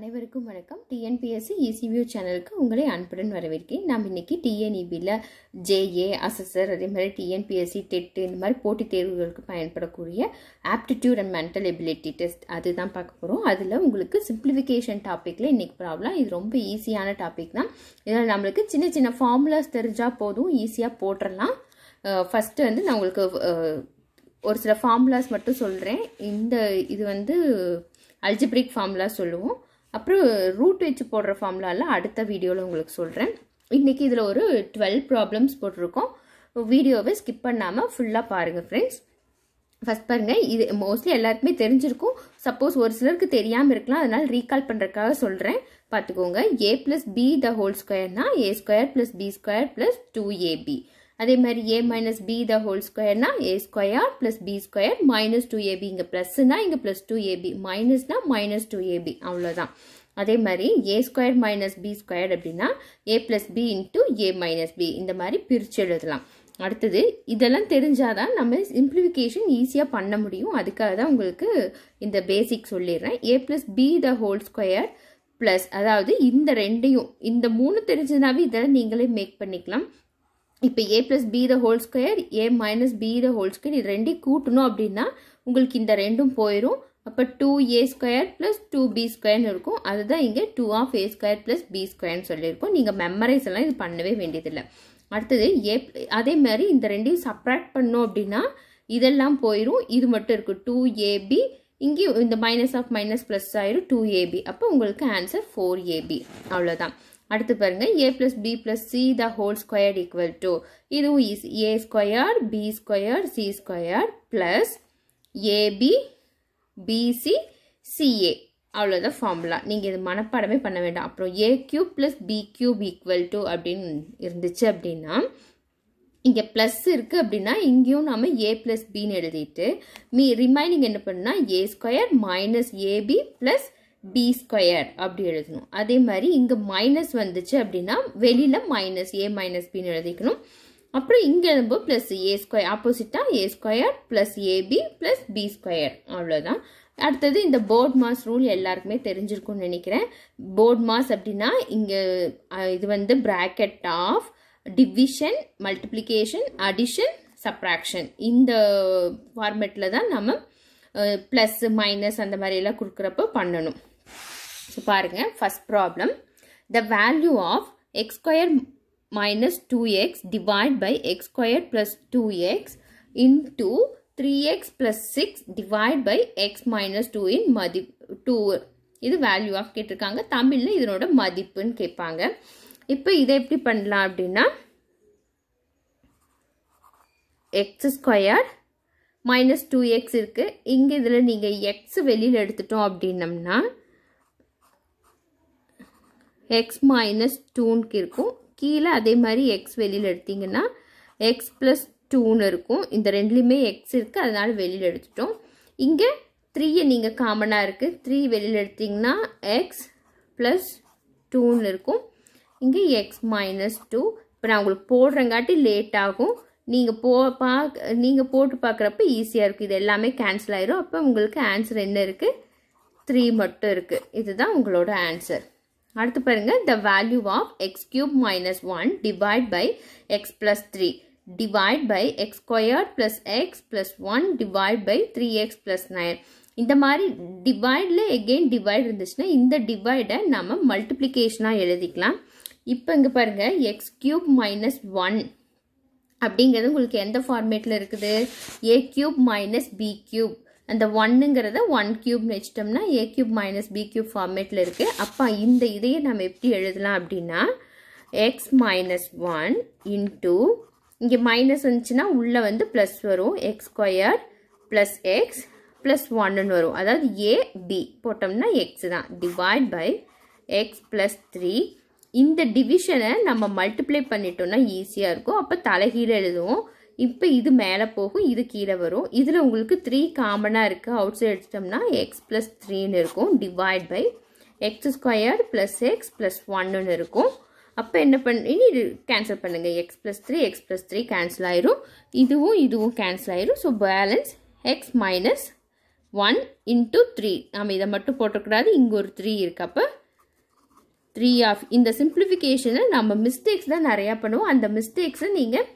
அனைவருக்கும் வணக்கம் டிஎன்பிஎஸ்சி இசிவியூ சேனலுக்கு உங்களை அன்புடன் வரவேற்கிறேன் நாம் இன்னைக்கு டிஎன்இபியில் ஜேஏ அசஸர் அதே மாதிரி டிஎன்பிஎஸ்சி டெட் இந்த மாதிரி போட்டித் தேர்வுகளுக்கு பயன்படக்கூடிய aptitude and mental ability test அதுதான் பார்க்க போகிறோம் அதில் உங்களுக்கு சிம்பிளிஃபிகேஷன் டாப்பிக்கில் இன்றைக்கி ப்ராப்ளம் இது ரொம்ப ஈஸியான டாபிக் தான் இதில் நம்மளுக்கு சின்ன சின்ன ஃபார்முலாஸ் தெரிஞ்சால் போதும் ஈஸியாக போட்டுடலாம் ஃபஸ்ட்டு வந்து நான் உங்களுக்கு ஒரு சில ஃபார்முலாஸ் மட்டும் சொல்கிறேன் இந்த இது வந்து அல்ஜிப்ரிக் ஃபார்முலா சொல்லுவோம் அப்புறம் ரூட் வச்சு போடுற ஃபார்முலாலாம் அடுத்த வீடியோவில் உங்களுக்கு சொல்கிறேன் இன்றைக்கி இதில் ஒரு டுவெல் ப்ராப்ளம்ஸ் போட்டிருக்கோம் வீடியோவை ஸ்கிப் பண்ணாமல் ஃபுல்லாக பாருங்கள் ஃப்ரெண்ட்ஸ் ஃபஸ்ட் பாருங்கள் இது மோஸ்ட்லி எல்லாருக்குமே தெரிஞ்சிருக்கும் சப்போஸ் ஒரு சிலருக்கு தெரியாமல் இருக்கலாம் அதனால் ரீகால் பண்ணுறதுக்காக சொல்கிறேன் பார்த்துக்கோங்க A plus B the whole ஸ்கொயர்னா A square plus B square plus two A B அதே மாதிரி A minus B the whole ஸ்கொயர்னா A square plus B square minus two A B இங்கே ப்ளஸ்னா இங்கே ப்ளஸ் டூ ஏபி மைனஸ்னா மைனஸ் டூ ஏபி அவ்வளோதான் அதே மாதிரி A square minus B square அப்படின்னா A plus B into A minus B இந்த மாதிரி பிரித்து எழுதலாம் அடுத்தது இதெல்லாம் தெரிஞ்சாதான் நம்ம சிம்பிளிஃபிகேஷன் ஈஸியாக பண்ண முடியும் அதுக்காக தான் உங்களுக்கு இந்த பேசிக் சொல்லிடுறேன் A plus B the whole square plus அதாவது இந்த ரெண்டையும் இந்த மூணு தெரிஞ்சதுனாவே இதெல்லாம் நீங்களே மேக் பண்ணிக்கலாம் இப்போ A plus B the whole square A minus B the whole square இது ரெண்டையும் கூட்டணும் அப்படின்னா உங்களுக்கு இந்த ரெண்டும் போயிடும் அப்போ two A square plus two B ஸ்கொயர்னு இருக்கும் அதுதான் இங்கே two of A square plus B ஸ்கொயர்னு சொல்லியிருக்கோம் நீங்கள் மெமரைஸ் எல்லாம் இது பண்ணவே வேண்டியதில்லை அடுத்தது ஏ அதே மாதிரி இந்த ரெண்டையும் சப்ராக்ட் பண்ணோம் அப்படின்னா இதெல்லாம் போயிடும் இது மட்டும் இருக்கும் டூ ஏபி இங்கேயும் இந்த மைனஸ் ஆஃப் மைனஸ் ப்ளஸ் ஆயிரும் டூ ஏபி அப்போ உங்களுக்கு ஆன்சர் ஃபோர் ஏபி அவ்வளோதான் அடுத்து பாருங்கள் A plus B plus C the whole square equal to இதுவும் easy A square B square C square plus A B B C C A அவ்வளோதான் ஃபார்முலா நீங்கள் இது மனப்பாடமே பண்ண வேண்டாம் அப்புறம் A cube plus B cube equal to அப்படின்னு இருந்துச்சு அப்படின்னா இங்கே ப்ளஸ் இருக்குது அப்படின்னா இங்கேயும் நம்ம ஏ ப்ளஸ் பின்னு எழுதிட்டு மீ ரிமைனிங் என்ன பண்ணுன்னா A square minus A B plus B square அப்படி எழுதணும் அதே மாதிரி இங்கே மைனஸ் வந்துச்சு அப்படின்னா வெளியில் மைனஸ் ஏ மைனஸ் பின்னு எழுதிக்கணும் அப்புறம் இங்கே எழுதும்போது ப்ளஸ் ஏ ஸ்கொயர் ஆப்போசிட்டாக A square plus A B plus B square அவ்வளோதான் அடுத்தது இந்த போர்ட் மாஸ் ரூல் எல்லாருக்குமே தெரிஞ்சிருக்கும்னு நினைக்கிறேன் போர்ட் மாஸ் அப்படின்னா இங்கே இது வந்து bracket of division multiplication addition subtraction இந்த ஃபார்மேட்டில் தான் நம்ம ப்ளஸ்ஸு மைனஸ் அந்த மாதிரியெல்லாம் கொடுக்குறப்ப பண்ணணும் ஸோ பாருங்கள் first problem the value of X square minus two X divide by X square plus two X into three X plus six divide by X minus two இன் மதி டூ இது வேல்யூ ஆஃப் கேட்டிருக்காங்க தமிழில் இதனோட மதிப்புன்னு கேட்பாங்க இப்போ இதை எப்படி பண்ணலாம் அப்படின்னா X square minus two X இருக்குது இங்கே இதில் நீங்கள் எக்ஸ் வெளியில் எடுத்துட்டோம் அப்படின்னம்னா எக்ஸ் மைனஸ் டூனுக்கு இருக்கும் கீழே அதே மாதிரி எக்ஸ் வெளியில் எடுத்திங்கன்னா எக்ஸ் ப்ளஸ் டூன்னு இருக்கும் இந்த ரெண்டுலேயுமே எக்ஸ் இருக்குது அதனால் வெளியில் எடுத்துட்டோம் இங்கே த்ரீயை நீங்கள் காமனாக இருக்குது த்ரீ வெளியில் எடுத்திங்கன்னா எக்ஸ் ப்ளஸ் டூன்னு இருக்கும் இங்கே எக்ஸ் மைனஸ் டூ இப்போ நான் உங்களுக்கு போடுறங்காட்டி லேட் ஆகும் நீங்கள் போ பா நீங்கள் போட்டு பார்க்குறப்ப ஈஸியாக இருக்குது இது எல்லாமே கேன்சல் ஆயிரும் அப்போ உங்களுக்கு ஆன்சர் என்ன இருக்குது த்ரீ மட்டும் இருக்குது இதுதான் உங்களோட ஆன்சர் அடுத்து பாருங்கள் the value of X cube minus one divide by X plus three divide by X squared plus X plus one divide by three X plus nine இந்த மாதிரி டிவைடில் எகெயின் டிவைட் இருந்துச்சுன்னா இந்த டிவைடை நம்ம மல்டிப்ளிகேஷனாக எழுதிக்கலாம் இப்போ இங்கே பாருங்கள் எக்ஸ் கியூப் மைனஸ் ஒன் அப்படிங்கிறது உங்களுக்கு எந்த ஃபார்மேட்டில் இருக்குது A cube minus B cube அந்த ஒன்னுங்கிறத ஒன் கியூப்னு வச்சிட்டோம்னா A cube minus B cube ஃபார்மேட்டில் இருக்குது அப்போ இந்த இதையை நம்ம எப்படி எழுதலாம் அப்படின்னா எக்ஸ் மைனஸ் ஒன் இன்டூ இங்கே மைனஸ் வந்துச்சுன்னா உள்ளே வந்து ப்ளஸ் வரும் X square plus X plus ஒன்னு வரும் அதாவது ஏ பி போட்டோம்னா எக்ஸ் தான் divide by X plus three இந்த டிவிஷனை நம்ம மல்டிப்ளை பண்ணிட்டோம்னா ஈஸியாக இருக்கும் அப்போ தலைகீழே எழுதுவோம் இப்போ இது மேலே போகும் இது கீழே வரும் இதில் உங்களுக்கு த்ரீ காமனாக இருக்குது அவுட் சைடு எடுத்துட்டோம்னா எக்ஸ் ப்ளஸ் த்ரீன்னு இருக்கும் divide by X square plus X plus ஒன்னு இருக்கும் அப்போ என்ன பண்ண இனி கேன்சல் பண்ணுங்கள் X plus three X plus three cancel ஆயிரும் இதுவும் இதுவும் கேன்சல் ஆயிரும் so balance X minus one into three நம்ம இதை மட்டும் போட்டக்கூடாது இங்கே ஒரு த்ரீ இருக்கப்போ அப்போ த்ரீ ஆஃப் இந்த சிம்பிளிஃபிகேஷனில் நம்ம மிஸ்டேக்ஸ் தான் நிறையா பண்ணுவோம் அந்த மிஸ்டேக்ஸை நீங்கள்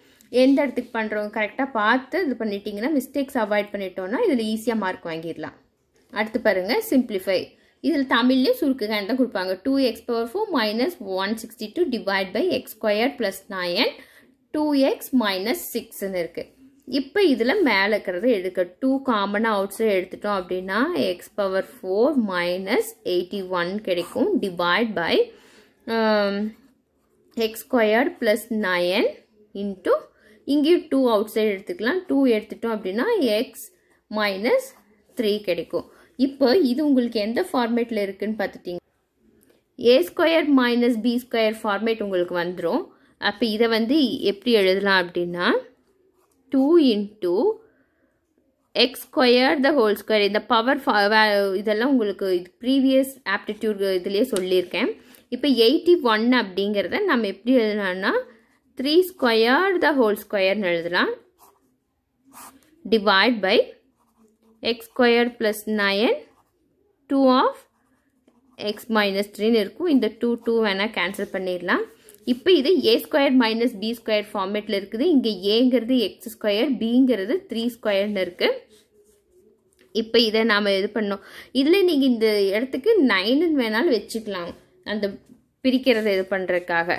எந்த இடத்துக்கு பண்ணுறோம் கரெக்டாக பார்த்து இது பண்ணிட்டீங்கன்னா மிஸ்டேக்ஸ் அவாய்ட் பண்ணிட்டோம்னா இதில் ஈஸியாக மார்க் வாங்கிடலாம் அடுத்து பாருங்கள் சிம்பிளிஃபை இதில் தமிழ்லேயும் சுருக்குகான் தான் கொடுப்பாங்க two X power four minus one sixty two divide by X square plus nine two X minus சிக்ஸ்ன்னு இருக்குது இப்போ இதில் மேலே இருக்கிறத எடுக்க டூ காமனாக அவுட் எடுத்துட்டோம் அப்படின்னா X power four minus eighty one கிடைக்கும் divide by X squared plus nine into இங்கேயும் டூ அவுட் எடுத்துக்கலாம் டூ எடுத்துட்டோம் அப்படின்னா எக்ஸ் மைனஸ் த்ரீ கிடைக்கும் இப்போ இது உங்களுக்கு எந்த ஃபார்மேட்டில் இருக்குதுன்னு பார்த்துட்டிங்க A square minus B square format உங்களுக்கு வந்துடும் அப்போ இதை வந்து எப்படி எழுதலாம் அப்படின்னா two into X square the whole square இந்த பவர் இதெல்லாம் உங்களுக்கு இது ப்ரீவியஸ் ஆப்டிடியூட் இதுலேயே சொல்லியிருக்கேன் இப்போ எயிட்டி ஒன் அப்படிங்கிறத நம்ம எப்படி எழுதலாம்னா த்ரீ ஸ்கொயர் த ஹோல் ஸ்கொயர்னு எழுதலாம் divide by X square plus nine two of X minus த்ரீன்னு இருக்கும் இந்த டூ டூ வேணால் கேன்சல் பண்ணிடலாம் இப்போ இது A square minus B square ஃபார்மேட்டில் இருக்குது இங்கே ஏங்கிறது எக்ஸ் ஸ்கொயர் பிங்கிறது த்ரீ ஸ்கொயர்னு இருக்குது இப்போ இதை நாம் இது பண்ணோம் இதில் நீங்கள் இந்த இடத்துக்கு நைனுன்னு வேணாலும் வச்சுக்கலாம் அந்த பிரிக்கிறத இது பண்ணுறதுக்காக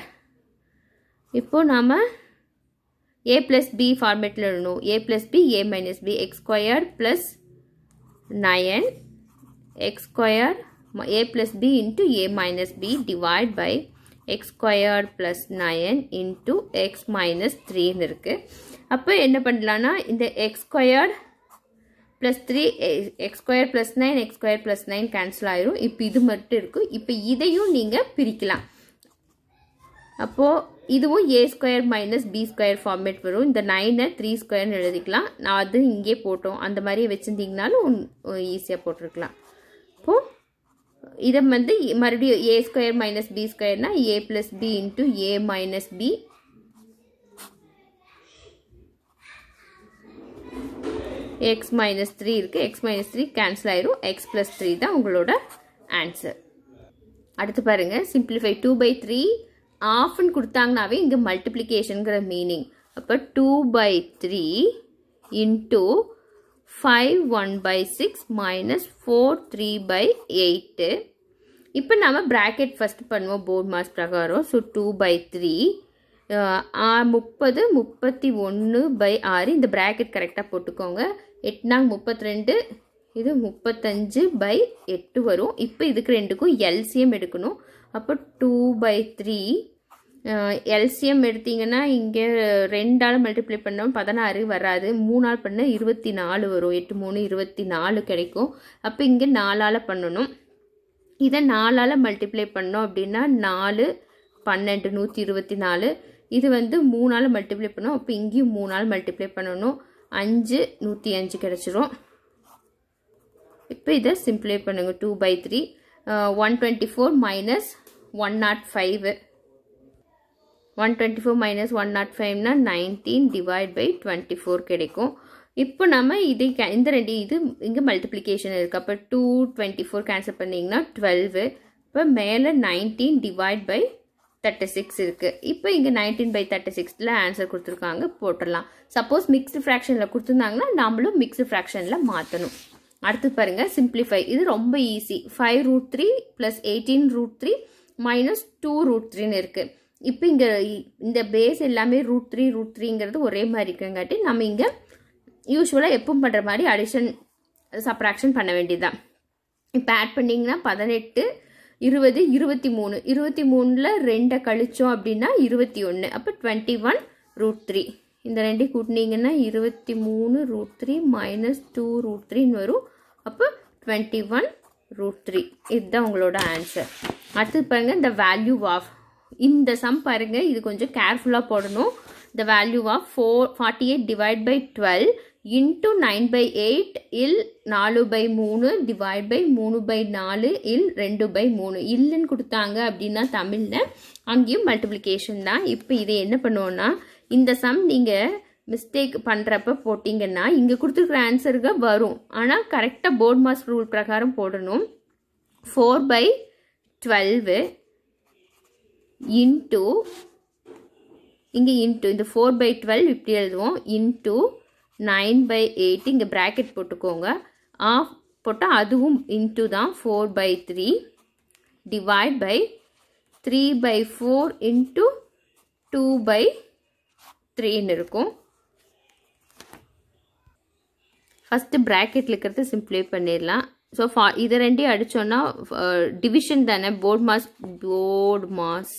இப்போது நாம் ஏ ப்ளஸ் பி ஃபார்மேட்டில் எழுதணும் A plus B A minus B X square plus nine X square A plus B into A minus B divide by X square plus nine into X minus த்ரீன்னு இருக்குது அப்போ என்ன பண்டிலானா இந்த x squared plus three x squared plus nine x squared plus nine cancel ஆயிரும் இப்போ இது மட்டும் இருக்கு இப்போ இதையும் நீங்கள் பிரிக்கலாம் அப்போது இதுவும் A square minus B square format வரும் இந்த நைனை த்ரீ ஸ்கொயர்னு எழுதிக்கலாம் நான் அது இங்கே போட்டோம் அந்த மாதிரி வச்சுருந்தீங்கனாலும் ஈஸியாக போட்டிருக்கலாம் இப்போது இதை வந்து மறுபடியும் ஏ ஸ்கொயர் மைனஸ் பி ஸ்கொயர்னா A plus B into A minus B X minus three இருக்குது எக்ஸ் மைனஸ் த்ரீ கேன்சல் ஆயிரும் எக்ஸ் ப்ளஸ் த்ரீ தான் உங்களோட ஆன்சர் அடுத்து பாருங்கள் சிம்பிளிஃபை டூ பை த்ரீ ஆஃப்னு கொடுத்தாங்கனாவே இங்கே மல்டிப்ளிகேஷனுங்கிற மீனிங் அப்போ two by three into five one by six minus four three by eight இப்போ நாம் ப்ராக்கெட் ஃபஸ்ட்டு பண்ணுவோம் போர்ட் மாஸ் பிரகாரம் ஸோ டூ பை த்ரீ முப்பது முப்பத்தி ஒன்று பை ஆறு இந்த ப்ராக்கெட் கரெக்டாக போட்டுக்கோங்க எட்னாங் முப்பத்தி ரெண்டு இது முப்பத்தஞ்சு பை எட்டு வரும் இப்போ இதுக்கு ரெண்டுக்கும் எல்சிஎம் எடுக்கணும் அப்போ டூ பை த்ரீ எல்சிஎம் எடுத்திங்கன்னா இங்கே ரெண்டால் மல்டிப்ளை பண்ணோம் பதினாறு வராது மூணால் பண்ண இருபத்தி நாலு வரும் எட்டு மூணு இருபத்தி நாலு கிடைக்கும் அப்போ இங்கே நாலால் பண்ணணும் இதை நாலால் மல்டிப்ளை பண்ணோம் அப்படின்னா நாலு பன்னெண்டு நூற்றி இருபத்தி நாலு இது வந்து மூணால் மல்டிப்ளை பண்ணோம் அப்போ இங்கேயும் மூணால் மல்டிப்ளை பண்ணணும் அஞ்சு நூற்றி அஞ்சு கிடச்சிரும் இப்போ இதை சிம்பிளை பண்ணுங்கள் two by three one twenty four minus one nought five one twenty four minus one nought ஃபைவ்னா nineteen divide by twenty four கிடைக்கும் இப்போ நம்ம இதை இந்த ரெண்டு இது இங்கே மல்டிப்ளிகேஷன் இருக்குது அப்போ டூ டுவெண்ட்டி ஃபோர் கேன்சல் பண்ணிங்கன்னா டுவெல்வு இப்போ மேலே nineteen divide by thirty six இருக்குது இப்போ இங்கே நைன்டீன் பை தேர்ட்டி சிக்ஸில் ஆன்சர் கொடுத்துருக்காங்க போட்டுடலாம் சப்போஸ் மிக்ஸ்டு ஃப்ராக்ஷனில் கொடுத்துருந்தாங்கன்னா நம்மளும் மிக்ஸ்டு ஃப்ராக்ஷனில் மாற்றணும் அடுத்து பாருங்கள் சிம்பிளிஃபை இது ரொம்ப easy five root three plus eighteen root three minus two root த்ரீன்னு இருக்குது இப்போ இங்கே இந்த பேஸ் எல்லாமே ரூட் த்ரீ ரூட் த்ரீங்கிறது ஒரே மாதிரி இருக்குங்காட்டி நம்ம இங்கே யூஸ்வலாக எப்பவும் பண்ணுற மாதிரி அடிஷன் சப்ராக்ஷன் பண்ண வேண்டியது தான் இப்போ ஆட் பண்ணிங்கன்னா பதினெட்டு இருபது இருபத்தி மூணு இருபத்தி மூணில் ரெண்டை கழித்தோம் அப்படின்னா இருபத்தி ஒன்று அப்போ டுவெண்ட்டி ஒன் ரூட் த்ரீ இந்த ரெண்டையும் கூட்டினீங்கன்னா இருபத்தி மூணு root three minus two root த்ரீன்னு வரும் அப்போ டுவெண்ட்டி ஒன் ரூட் த்ரீ இதுதான் உங்களோட ஆன்சர் அடுத்தது பாருங்கள் இந்த வேல்யூ ஆஃப் இந்த சம் பாருங்கள் இது கொஞ்சம் கேர்ஃபுல்லாக போடணும் the value of four forty eight divide by twelve into nine by eight இல் நாலு பை மூணு டிவைட் பை மூணு பை நாலு இல் ரெண்டு பை மூணு இல்லைன்னு கொடுத்தாங்க அப்படின்னா தமிழில் அங்கேயும் மல்டிப்ளிகேஷன் தான் இப்போ இதை என்ன பண்ணுவோன்னா இந்த சம் நீங்கள் மிஸ்டேக் பண்ணுறப்ப போட்டிங்கன்னா இங்கே கொடுத்துருக்குற ஆன்சருக்கு வரும் ஆனால் கரெக்டாக போர்ட் மாஸ் ரூல் பிரகாரம் போடணும் ஃபோர் பை டுவெல்வு இன்டூ இங்கே இன்டூ இந்த ஃபோர் பை டுவெல் இப்படி எழுதுவோம் இன்டூ நைன் பை எயிட் இங்கே ப்ராக்கெட் போட்டுக்கோங்க ஆஃப் போட்டால் அதுவும் இன்ட்டு தான் four by three divide by three by four into two by த்ரீன்னு இருக்கும் ஃபஸ்ட்டு ப்ராக்கெட்டில் இருக்கிறது சிம்ப்ளை பண்ணிடலாம் ஸோ ஃபா இதை ரெண்டையும் அடித்தோன்னா டிவிஷன் uh, தானே BODMAS BODMAS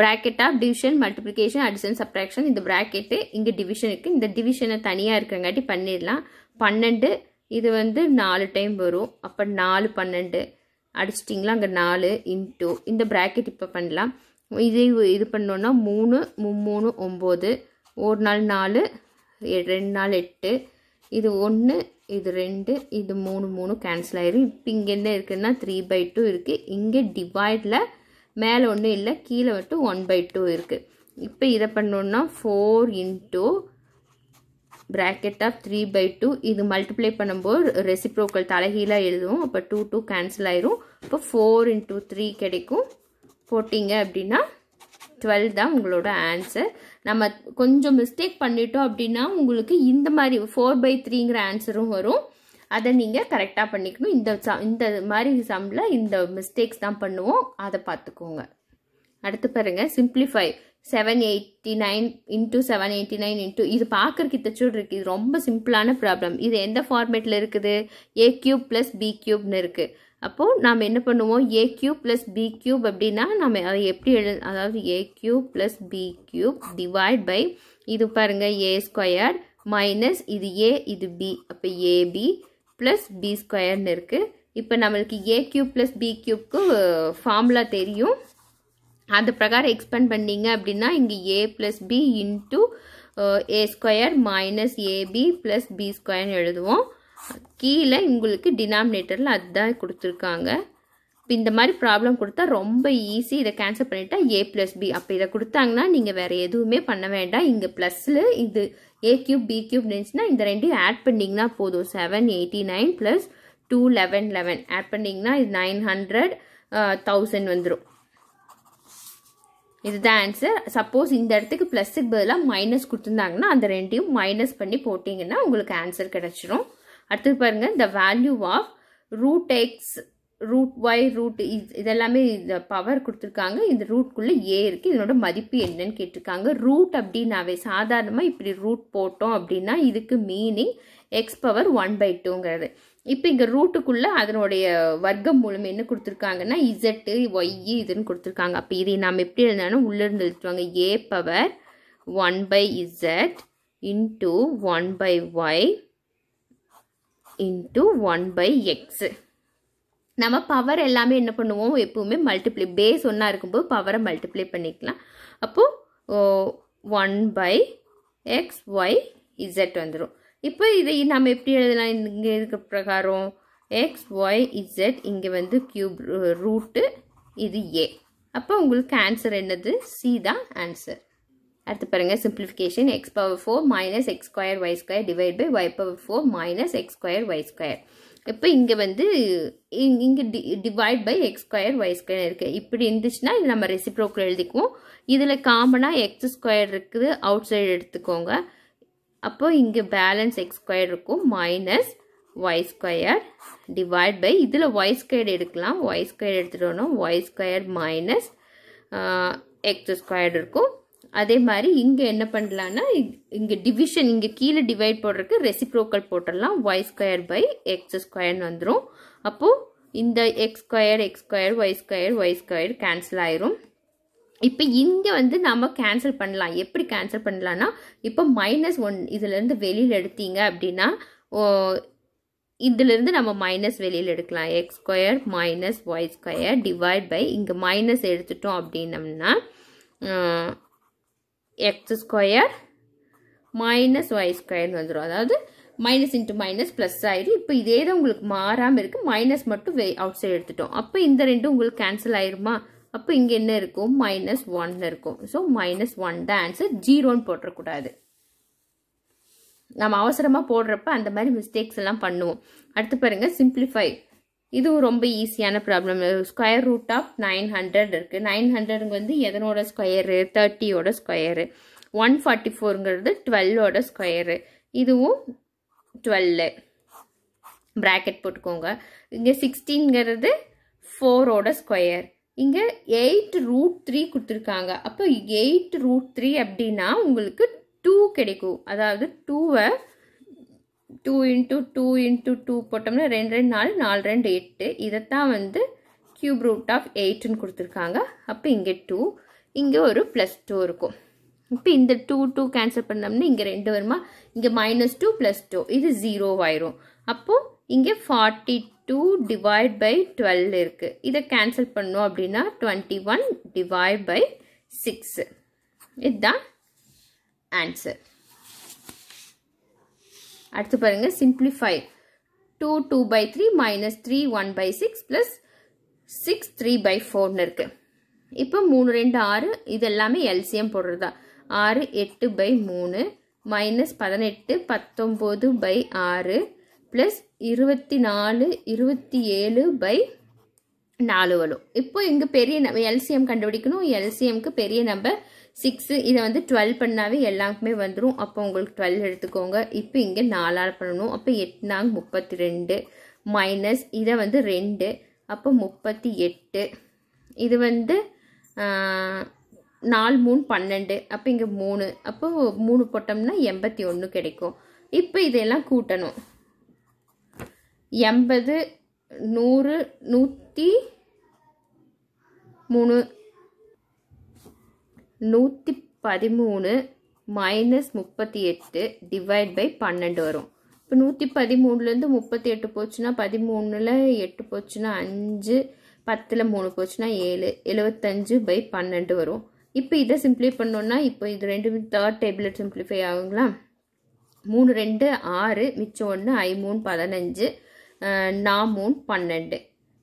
bracket of division multiplication addition subtraction இந்த ப்ராக்கெட்டு இங்கே டிவிஷன் இருக்குது இந்த டிவிஷனை தனியாக இருக்கிறங்காட்டி பண்ணிடலாம் பன்னெண்டு இது வந்து நாலு டைம் வரும் அப்போ நாலு பன்னெண்டு அடிச்சிட்டிங்களா அங்கே நாலு இன்ட்டு இந்த ப்ராக்கெட் இப்போ பண்ணலாம் இது இது பண்ணோன்னா மூணு மூணு ஒம்பது ஒரு நாள் நாலு ரெண்டு நாள் எட்டு இது ஒன்று இது ரெண்டு இது மூணு மூணு கேன்சல் ஆயிரும் இப்போ இங்கே என்ன இருக்குதுன்னா த்ரீ பை டூ இருக்குது இங்கே டிவைடில் மேலே ஒன்றும் இல்லை கீழே மட்டும் ஒன் பை டூ இருக்குது இப்போ இதை பண்ணோன்னா four into bracket of three by two இது மல்டிப்ளை பண்ணும்போது ரெசிப்ரோக்கல் தலைகீழாக எழுதுவோம் அப்போ டூ டூ கேன்சல் ஆயிரும் இப்போ ஃபோர் இன்ட்டு த்ரீ கிடைக்கும் போட்டிங்க அப்படின்னா டுவெல் தான் உங்களோட ஆன்சர் நம்ம கொஞ்சம் மிஸ்டேக் பண்ணிட்டோம் அப்படின்னா உங்களுக்கு இந்த மாதிரி ஃபோர் பை த்ரீங்கிற ஆன்சரும் வரும் அதை நீங்கள் கரெக்டாக பண்ணிக்கணும் இந்த சம் இந்த மாதிரி சம்மில் இந்த மிஸ்டேக்ஸ் தான் பண்ணுவோம் அதை பார்த்துக்கோங்க அடுத்து பாருங்கள் simplify seven eighty nine into seven eighty nine into இது பார்க்குறக்கு இத்தச்சூடு இருக்குது இது ரொம்ப சிம்பிளான ப்ராப்ளம் இது எந்த ஃபார்மேட்டில் இருக்குது ஏ கியூப் ப்ளஸ் பி கியூப்னு இருக்குது அப்போது நாம் என்ன பண்ணுவோம் A cube plus B cube அப்படின்னா நம்ம அதை எப்படி எழு அதாவது A cube plus B cube divide by இது பாருங்கள் ஏ ஸ்கொயர் மைனஸ் இது ஏ இது பி அப்போ ஏபி ப்ளஸ் பி ஸ்கொயர்னு இருக்குது இப்போ நம்மளுக்கு ஏ கியூப் ப்ளஸ் பி கியூப்க்கு ஃபார்முலா தெரியும் அந்த பிரகாரம் எக்ஸ்பெண்ட் பண்ணீங்க அப்படின்னா இங்கே A plus B into A square minus A B plus B ஸ்கொயர்னு எழுதுவோம் கீழே உங்களுக்கு டினாமினேட்டரில் அதுதான் கொடுத்துருக்காங்க இந்த மாதிரி ப்ராப்ளம் கொடுத்தா ரொம்ப ஈஸி இதை கேன்சல் பண்ணிவிட்டா ஏ ப்ளஸ் பி அப்போ இதை கொடுத்தாங்கன்னா நீங்கள் வேறு எதுவுமே பண்ண வேண்டாம் இங்கே ப்ளஸ்ஸில் இது ஏ கியூப் பி கியூப் இருந்துச்சுன்னா இந்த ரெண்டையும் ஆட் பண்ணிங்கன்னா போதும் seven eighty nine plus two eleven eleven add பண்ணிங்கன்னா இது நைன் ஹண்ட்ரட் தௌசண்ட் வந்துடும் இதுதான் ஆன்சர் சப்போஸ் இந்த இடத்துக்கு ப்ளஸ்ஸுக்கு பதிலாக மைனஸ் கொடுத்துருந்தாங்கன்னா அந்த ரெண்டையும் மைனஸ் பண்ணி போட்டிங்கன்னா உங்களுக்கு ஆன்சர் கிடச்சிரும் அடுத்து பாருங்கள் இந்த value of root X root Y root இது இதெல்லாமே இந்த பவர் கொடுத்துருக்காங்க இந்த ரூட்குள்ளே ஏ இருக்குது இதனோட மதிப்பு என்னன்னு கேட்டிருக்காங்க ரூட் அப்படின்னாவே சாதாரணமாக இப்படி ரூட் போட்டோம் அப்படின்னா இதுக்கு meaning X power one by டூங்கிறது இப்போ இங்கே ரூட்டுக்குள்ளே அதனுடைய வர்க்கம் மூலம் என்ன கொடுத்துருக்காங்கன்னா இசட்டு ஒய் e இதுன்னு கொடுத்துருக்காங்க அப்போ இதை நாம் எப்படி இருந்தாலும் உள்ளிருந்து எழுத்துவாங்க A power one by Z into one by Y into one by X நம்ம பவர் எல்லாமே என்ன பண்ணுவோம் எப்போவுமே மல்டிப்ளை பேஸ் ஒன்றா இருக்கும்போது பவரை மல்டிப்ளை பண்ணிக்கலாம் அப்போது one by X Y Z வந்துடும் இப்போ இதை நம்ம எப்படி எழுதலாம் இங்கே இருக்கிற பிரகாரம் எக்ஸ் ஒய் இசட் இங்கே வந்து கியூப் ரூட்டு இது ஏ அப்போ உங்களுக்கு ஆன்சர் என்னது சி தான் ஆன்சர் அடுத்து பாருங்கள் simplification X power four minus X square Y square divide by Y power four minus X square Y square இப்போ இங்கே வந்து இங்கே டி divide by X square Y square இருக்குது இப்படி இருந்துச்சுன்னா இது நம்ம ரெசிப்ரோக்கில் எழுதிக்குவோம் இதில் காமனாக எக்ஸ் ஸ்கொயர் இருக்குது அவுட் சைடு எடுத்துக்கோங்க அப்போது இங்கே பேலன்ஸ் எக்ஸ் ஸ்கொயர் இருக்கும் minus Y square divide by இதில் ஒய் ஸ்கொயர் எடுக்கலாம் ஒய் ஸ்கொயர் எடுத்துகிட்டு வரணும் Y square minus X square இருக்கும் அதே மாதிரி இங்கே என்ன பண்ணலான்னா இங்கே டிவிஷன் இங்கே கீழே டிவைட் போடுறதுக்கு ரெசிப்ரோக்கல் போட்டுடலாம் ஒய் ஸ்கொயர் பை எக்ஸ் ஸ்கொயர்னு வந்துடும் அப்போது இந்த X square X square Y square Y square cancel ஆயிரும் இப்போ இங்கே வந்து நம்ம கேன்சல் பண்ணலாம் எப்படி கேன்சல் பண்ணலான்னா இப்போ மைனஸ் ஒன் இதுலேருந்து வெளியில் எடுத்தீங்க அப்படின்னா இதுலேருந்து நம்ம மைனஸ் வெளியில் எடுக்கலாம் X square minus Y square divide by இங்கே மைனஸ் எடுத்துட்டோம் அப்படின்னம்னா x ஸ்கொயர் மைனஸ் ஒய் ஸ்கொயர்னு வந்துடும் அதாவது மைனஸ் into மைனஸ் ப்ளஸ் ஆயிரு இப்போ இதே தான் உங்களுக்கு மாறாமல் இருக்குது மைனஸ் மட்டும் வெ அவுட் சைடு எடுத்துட்டோம் அப்போ இந்த ரெண்டும் உங்களுக்கு கேன்சல் ஆயிருமா அப்போ இங்கே என்ன இருக்கும் மைனஸ் ஒன்னு இருக்கும் so minus one the answer 0 போட்டுக்குடாது நம்ம அவசரமாக போடுறப்ப அந்த மாதிரி மிஸ்டேக்ஸ் எல்லாம் பண்ணுவோம் அடுத்து பாருங்கள் சிம்பிளிஃபை இதுவும் ரொம்ப ஈஸியான problem square root of nine hundred இருக்குது நைன் ஹண்ட்ரடுங்க வந்து எதனோட ஸ்கொயரு தேர்ட்டியோட ஸ்கொயரு ஒன் ஃபார்ட்டி ஃபோருங்கிறது டுவெல்லோட ஸ்கொயரு இதுவும் டுவெல்லு ப்ராக்கெட் போட்டுக்கோங்க இங்கே சிக்ஸ்டீன்கிறது ஃபோரோட ஸ்கொயர் இங்கே எயிட் ரூட் த்ரீ கொடுத்துருக்காங்க அப்போ எயிட் ரூட் த்ரீ அப்படின்னா உங்களுக்கு டூ கிடைக்கும் அதாவது டூவை two into two into two போட்டோம்னா ரெண்டு ரெண்டு நாலு நாலு ரெண்டு எட்டு இதைத்தான் வந்து க்யூப் ரூட் ஆஃப் எயிட்டுன்னு கொடுத்துருக்காங்க அப்போ இங்கே டூ இங்கே ஒரு ப்ளஸ் டூ இருக்கும் இப்போ இந்த டூ டூ கேன்சல் பண்ணோம்னா இங்கே ரெண்டு வருமா இங்கே மைனஸ் டூ ப்ளஸ் டூ இது ஜீரோ ஆயிரும் அப்போது இங்கே forty two divide by twelve இருக்குது இதை கேன்சல் பண்ணோம் அப்படின்னா twenty one divide by six இதுதான் ஆன்சர் அடுத்து பாருங்கள் simplify two two by three minus three one by six plus six three by ஃபோர்னு நிருக்கு இப்போ மூணு ரெண்டு ஆறு இது எல்லாமே எல்சிஎம் போடுறது தான் ஆறு எட்டு பை மூணு மைனஸ் பதினெட்டு பத்தொம்போது பை ஆறு ப்ளஸ் இருபத்தி நாலு இருபத்தி ஏழு பை நாலு வரும் இங்கே பெரிய எல்சிஎம் கண்டுபிடிக்கணும் எல்சிஎம்க்கு பெரிய நம்பர் சிக்ஸு இதை வந்து டுவெல் பண்ணாவே எல்லாருக்குமே வந்துடும் அப்போ உங்களுக்கு டுவெல் எடுத்துக்கோங்க இப்போ இங்கே நாலால் பண்ணணும் அப்போ எட்டு நாங்கள் முப்பத்தி ரெண்டு மைனஸ் இதை வந்து ரெண்டு அப்போ முப்பத்தி எட்டு இது வந்து நாலு மூணு பன்னெண்டு அப்போ இங்கே மூணு அப்போ மூணு போட்டோம்னா எண்பத்தி ஒன்று கிடைக்கும் இப்போ இதையெல்லாம் கூட்டணும் எண்பது நூறு நூற்றி மூணு நூற்றி பதிமூணு மைனஸ் முப்பத்தி எட்டு டிவைட் பை பன்னெண்டு வரும் இப்போ நூற்றி பதிமூணுலேருந்து முப்பத்தி எட்டு போச்சுன்னா பதிமூணில் எட்டு போச்சுன்னா அஞ்சு பத்தில் மூணு போச்சுன்னா ஏழு எழுபத்தஞ்சு பை பன்னெண்டு வரும் இப்போ இதை சிம்ப்ளை பண்ணோன்னா இப்போ இது ரெண்டுமே தேர்ட் டேபிள் சிம்ப்ளிஃபை ஆகுங்களா மூணு ரெண்டு ஆறு மிச்சம் ஒன்று ஐ மூணு பதினஞ்சு நா மூணு பன்னெண்டு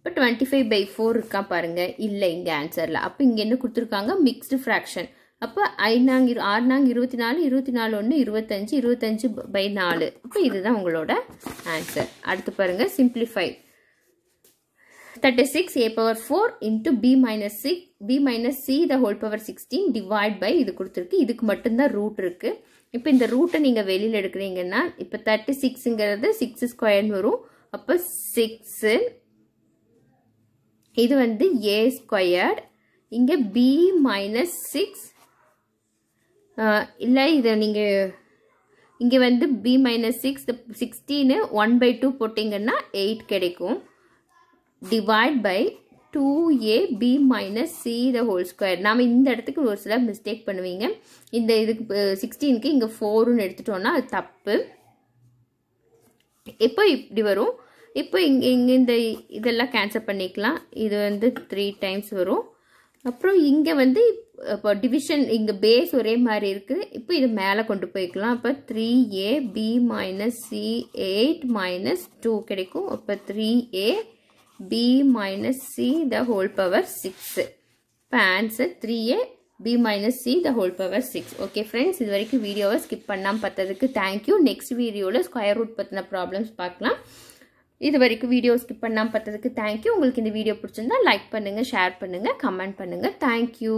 இப்போ டுவெண்ட்டி ஃபைவ் பை ஃபோர் இருக்கா பாருங்கள் இல்லை இங்கே ஆன்சரில் அப்போ இங்கே என்ன கொடுத்துருக்காங்க மிக்ஸ்டு ஃப்ராக்ஷன் அப்போ ஐநாங்க ஆறுநாங்க இருபத்தி நாலு இருபத்தி நாலு ஒன்று இருபத்தஞ்சு இருபத்தஞ்சு பை நாலு இப்போ இதுதான் உங்களோட ஆன்சர் அடுத்து பாருங்கள் simplify thirty six A power four into B minus six B minus C the whole power sixteen divide by இது கொடுத்துருக்கு இதுக்கு மட்டும்தான் ரூட் இருக்குது இப்போ இந்த ரூட்டை நீங்கள் வெளியில் எடுக்கிறீங்கன்னா இப்போ தேர்ட்டி சிக்ஸுங்கிறது சிக்ஸ் ஸ்கொயர்னு வரும் அப்போ சிக்ஸு இது வந்து ஏ ஸ்கொயர் இங்கே பி மைனஸ் சிக்ஸ் இல்லை இதை நீங்கள் இங்கே வந்து B minus six sixteen one by two போட்டிங்கன்னா எயிட் கிடைக்கும் divide by two A B minus C the whole square நாம் இந்த இடத்துக்கு ஒரு சில மிஸ்டேக் பண்ணுவீங்க இந்த இதுக்கு சிக்ஸ்டீனுக்கு இங்கே ஃபோருன்னு எடுத்துட்டோன்னா அது தப்பு எப்போ இப்படி வரும் இப்போ இங்கே இங்கே இந்த இதெல்லாம் கேன்சல் பண்ணிக்கலாம் இது வந்து த்ரீ டைம்ஸ் வரும் அப்புறம் இங்கே வந்து இப்போ டிவிஷன் இங்கே பேஸ் ஒரே மாதிரி இருக்குது இப்போ இது மேலே கொண்டு போய்க்கலாம் அப்போ three A B minus C eight minus two கிடைக்கும் அப்போ three A B minus C the whole power six இப்போ answer three A B minus C the whole power six okay friends இது வரைக்கும் வீடியோவை ஸ்கிப் பண்ணாமல் பார்த்ததுக்கு தேங்க்யூ நெக்ஸ்ட் வீடியோவில் square root பற்றின ப்ராப்ளம்ஸ் பார்க்கலாம் இது வரைக்கும் வீடியோ ஸ்கிப் பண்ணாமல் பார்த்ததுக்கு தேங்க்யூ உங்களுக்கு இந்த வீடியோ பிடிச்சிருந்தா லைக் பண்ணுங்கள் ஷேர் பண்ணுங்கள் கமெண்ட் பண்ணுங்கள் தேங்க்யூ